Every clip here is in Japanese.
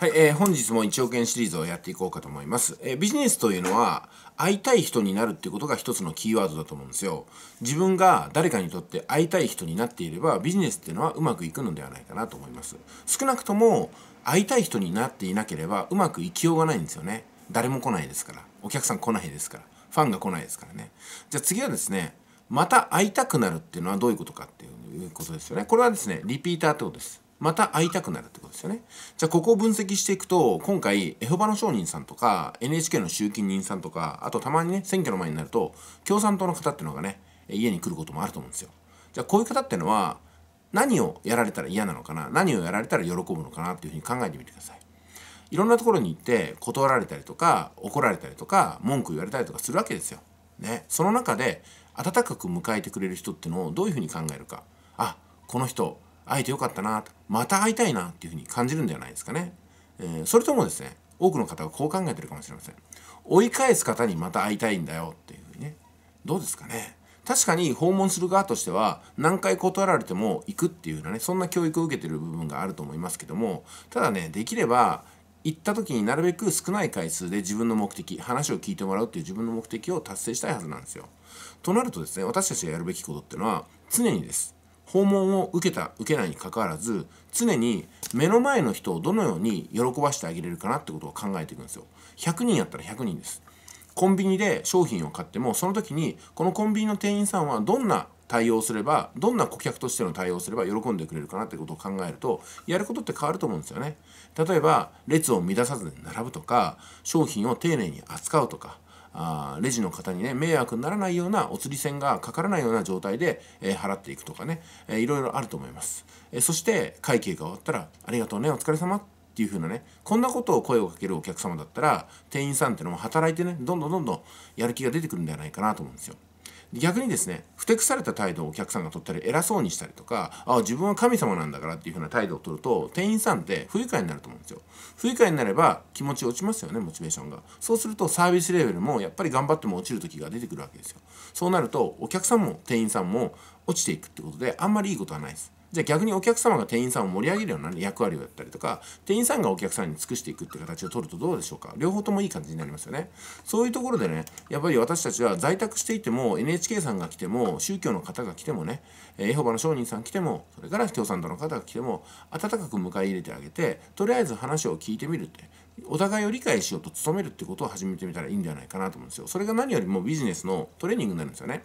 はい、えー、本日も1億円シリーズをやっていこうかと思います。えー、ビジネスというのは、会いたい人になるってことが一つのキーワードだと思うんですよ。自分が誰かにとって会いたい人になっていれば、ビジネスっていうのはうまくいくのではないかなと思います。少なくとも、会いたい人になっていなければ、うまくいきようがないんですよね。誰も来ないですから。お客さん来ないですから。ファンが来ないですからね。じゃあ次はですね、また会いたくなるっていうのはどういうことかっていうことですよね。これはですね、リピーターってことです。また会いたくなるってことですよね。じゃあここを分析していくと、今回、エホバの商人さんとか、NHK の集金人さんとか、あとたまにね、選挙の前になると、共産党の方っていうのがね、家に来ることもあると思うんですよ。じゃあこういう方ってのは、何をやられたら嫌なのかな、何をやられたら喜ぶのかなっていうふうに考えてみてください。いろんなところに行って断られたりとか怒られたりとか文句言われたりとかするわけですよ。ね、その中で温かく迎えてくれる人っていうのをどういうふうに考えるかあこの人会えてよかったなまた会いたいなっていうふうに感じるんじゃないですかね、えー、それともですね多くの方はこう考えてるかもしれません追い返す方にまた会いたいんだよっていうふうにねどうですかね確かに訪問する側としては何回断られても行くっていうようなねそんな教育を受けてる部分があると思いますけどもただねできれば行った時になるべく少ない回数で自分の目的話を聞いてもらうっていう自分の目的を達成したいはずなんですよ。となるとですね私たちがやるべきことっていうのは常にです訪問を受けた受けないにかかわらず常に目の前の人をどのように喜ばしてあげれるかなってことを考えていくんですよ100人やったら100人ですコンビニで商品を買ってもその時にこのコンビニの店員さんはどんな対応すればどんな顧客としての対応すれば喜んでくれるかなってことを考えるとやることって変わると思うんですよね例えば列を乱さずに並ぶとか商品を丁寧に扱うとかあレジの方にね迷惑にならないようなお釣り銭がかからないような状態で、えー、払っていくとかね、えー、いろいろあると思います、えー、そして会計が終わったら「ありがとうねお疲れ様っていう風なねこんなことを声をかけるお客様だったら店員さんっていうのも働いてねどんどんどんどんやる気が出てくるんではないかなと思うんですよ逆にですねふてくされた態度をお客さんが取ったり偉そうにしたりとかああ、自分は神様なんだからっていうふうな態度を取ると店員さんって不愉快になると思うんですよ不愉快になれば気持ち落ちますよねモチベーションがそうするとサービスレベルもやっぱり頑張っても落ちる時が出てくるわけですよそうなるとお客さんも店員さんも落ちていくってことであんまりいいことはないですじゃあ逆にお客様が店員さんを盛り上げるような役割をやったりとか店員さんがお客さんに尽くしていくって形を取るとどうでしょうか両方ともいい感じになりますよねそういうところでねやっぱり私たちは在宅していても NHK さんが来ても宗教の方が来てもねエホバの商人さん来てもそれから共産党の方が来ても温かく迎え入れてあげてとりあえず話を聞いてみるってお互いを理解しようと努めるってことを始めてみたらいいんじゃないかなと思うんですよそれが何よりもビジネスのトレーニングになるんですよね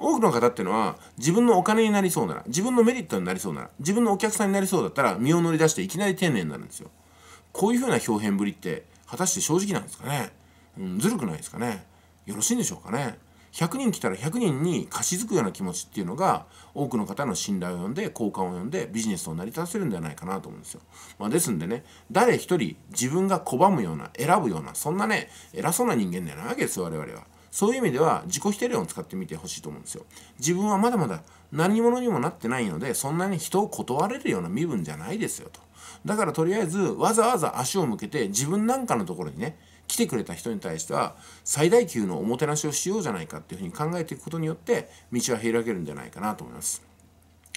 多くの方っていうのは自分のお金になりそうなら自分のメリットになりそうなら自分のお客さんになりそうだったら身を乗り出していきなり丁寧になるんですよこういうふうな表現ぶりって果たして正直なんですかね、うん、ずるくないですかねよろしいんでしょうかね100人来たら100人に貸し付くような気持ちっていうのが多くの方の信頼を呼んで好感を呼んでビジネスを成り立たせるんではないかなと思うんですよ。まあ、ですんでね誰一人自分が拒むような選ぶようなそんなね偉そうな人間ではないわけです我々は。そういう意味では自己否定論を使ってみてほしいと思うんですよ。自分はまだまだ何者にもなってないので、そんなに人を断れるような身分じゃないですよと。だからとりあえずわざわざ足を向けて自分なんかのところにね、来てくれた人に対しては最大級のおもてなしをしようじゃないかっていうふうに考えていくことによって道は開けるんじゃないかなと思います。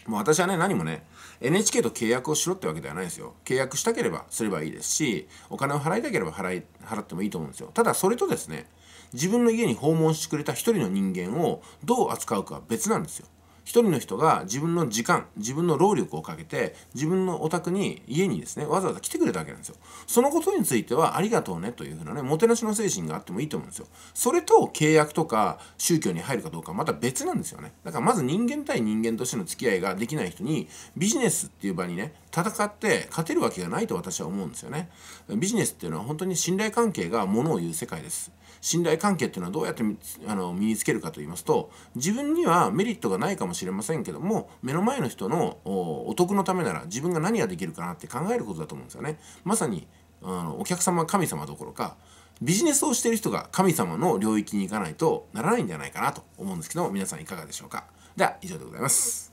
もう私はね何もね NHK と契約をしろってわけではないですよ契約したければすればいいですしお金を払いたければ払い払ってもいいと思うんですよただそれとですね自分の家に訪問してくれた一人の人間をどう扱うかは別なんですよ一人の人が自分の時間自分の労力をかけて自分のお宅に家にですねわざわざ来てくれたわけなんですよそのことについてはありがとうねというふうなねもてなしの精神があってもいいと思うんですよそれと契約とか宗教に入るかどうかはまた別なんですよねだからまず人間対人間としての付き合いができない人にビジネスっていう場にね戦って勝てるわけがないと私は思うんですよねビジネスっていうのは本当に信頼関係がものを言う世界です信頼関係っていうのはどうやってあの身につけるかと言いますと自分にはメリットがないかももしれませんけども目の前の人のお得のためなら自分が何ができるかなって考えることだと思うんですよね。まさにあのお客様神様どころかビジネスをしている人が神様の領域に行かないとならないんじゃないかなと思うんですけど皆さんいかがでしょうか。では以上でございます。